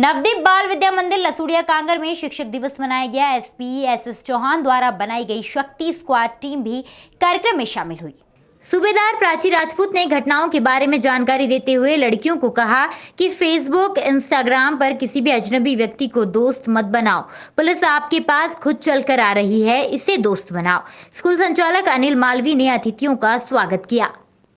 नवदीप बाल विद्या मंदिर लसूड़िया कांगर में शिक्षक दिवस मनाया गया एसपी एस एस चौहान द्वारा बनाई गई शक्ति स्क्वाड टीम भी कार्यक्रम में शामिल हुई सूबेदार प्राची राजपूत ने घटनाओं के बारे में जानकारी देते हुए लड़कियों को कहा कि फेसबुक इंस्टाग्राम पर किसी भी अजनबी व्यक्ति को दोस्त मत बनाओ पुलिस आपके पास खुद चलकर आ रही है इसे दोस्त बनाओ स्कूल संचालक अनिल मालवी ने अतिथियों का स्वागत किया